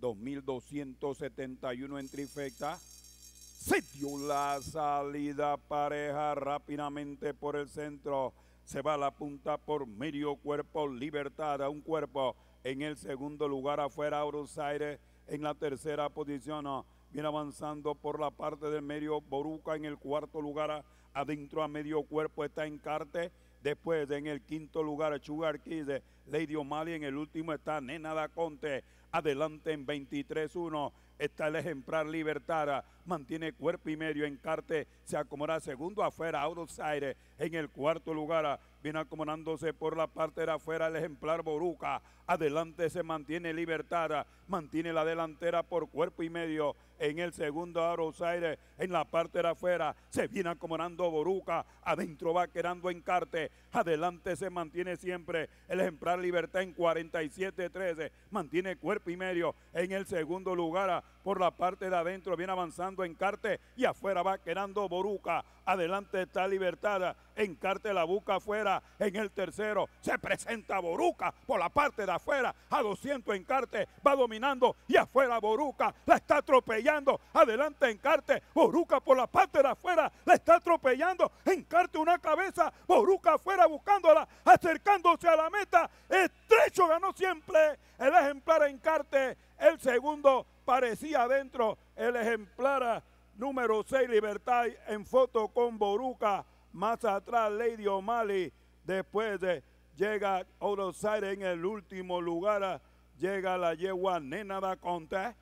2271 en trifecta. Se la salida pareja rápidamente por el centro. Se va a la punta por medio cuerpo, libertad a un cuerpo. En el segundo lugar afuera, Buenos Aires. En la tercera posición, viene avanzando por la parte del medio, Boruca. En el cuarto lugar, adentro a medio cuerpo, está Encarte. Después, en el quinto lugar, Sugar le Lady O'Malley. En el último está Nena Da Conte. Adelante en 23-1 está el ejemplar libertada mantiene cuerpo y medio, en carte se acomoda segundo afuera, Aires. en el cuarto lugar, viene acomodándose por la parte de afuera el ejemplar Boruca, adelante se mantiene libertada mantiene la delantera por cuerpo y medio, en el segundo Aires. en la parte de afuera, se viene acomodando Boruca, adentro va quedando en carte adelante se mantiene siempre el ejemplar libertad en 47-13, mantiene cuerpo primero, en el segundo lugar. Por la parte de adentro viene avanzando en Carte y afuera va quedando Boruca. Adelante está Libertad encarte la buca afuera en el tercero. Se presenta Boruca por la parte de afuera. A 200 encarte va dominando y afuera Boruca la está atropellando. Adelante encarte. Boruca por la parte de afuera la está atropellando. Encarte una cabeza. Boruca afuera buscándola, acercándose a la meta. Estrecho ganó siempre el ejemplar encarte. El segundo parecía adentro el ejemplar número 6 Libertad en foto con Boruca más atrás, Lady O'Malley. Después de, llega Outsider en el último lugar. Llega la yegua nena da Conté